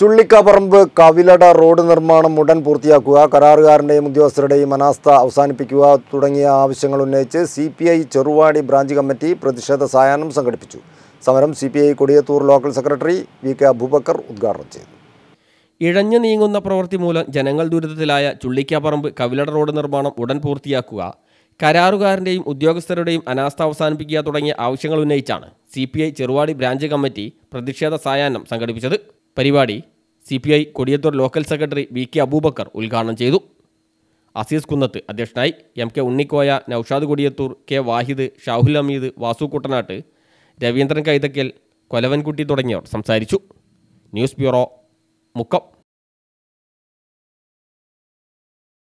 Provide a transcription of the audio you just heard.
ചുള്ളിക്കപറമ്പ് കവിലട road നിർമ്മാണം ഉടൻ പൂർത്തിയാക്കുക കരാറുകാരൻ്റെയും ഉദ്യോഗസ്ഥരുടെയും അനാസ്ഥ അവസാനിപ്പിക്കുക തുടങ്ങിയ ആവശ്യങ്ങൾ ഉന്നയിച്ച് C P I Cheruvadi branch committee പ്രതിഷേധ സായാഹ്നം സംഘടിപ്പിച്ചു സമരം C P I Kodiyathur local secretary V K Abubakar ഉദ്ഘാടനം ചെയ്തു ഇഴഞ്ഞു നീങ്ങുന്ന പ്രവൃത്തി മൂലം ജനങ്ങൾ ദുരിതത്തിലായ ചുള്ളിക്കാപ്പറമ്പ് കവിലട റോഡ് നിർമ്മാണം ഉടൻ പൂർത്തിയാക്കുക കരാറുകാരൻ്റെയും ഉദ്യോഗസ്ഥരുടെയും അനാസ്ഥ അവസാനിപ്പിക്കുക തുടങ്ങിയ ആവശ്യങ്ങൾ ഉന്നയിച്ചാണ് C P I Cheruvadi branch committee പ്രതിഷേധ സായാഹ്നം സംഘടിപ്പിച്ചത് പരിപാടി C P I Kodiyathur local secretary V K Abubakar ഉദ്ഘാടനം ചെയ്തു അസീസ് കുന്നത്ത് അധ്യക്ഷനായി M K Unnikoya Naushad Kodiyathur K Wahid Shahul Hameed Vasu Kuttanad Raveendran Kaithakkal Kolavankutty തുടങ്ങിയവർ സംസാരിച്ചു ന്യൂസ് ബ്യൂറോ മുക്കം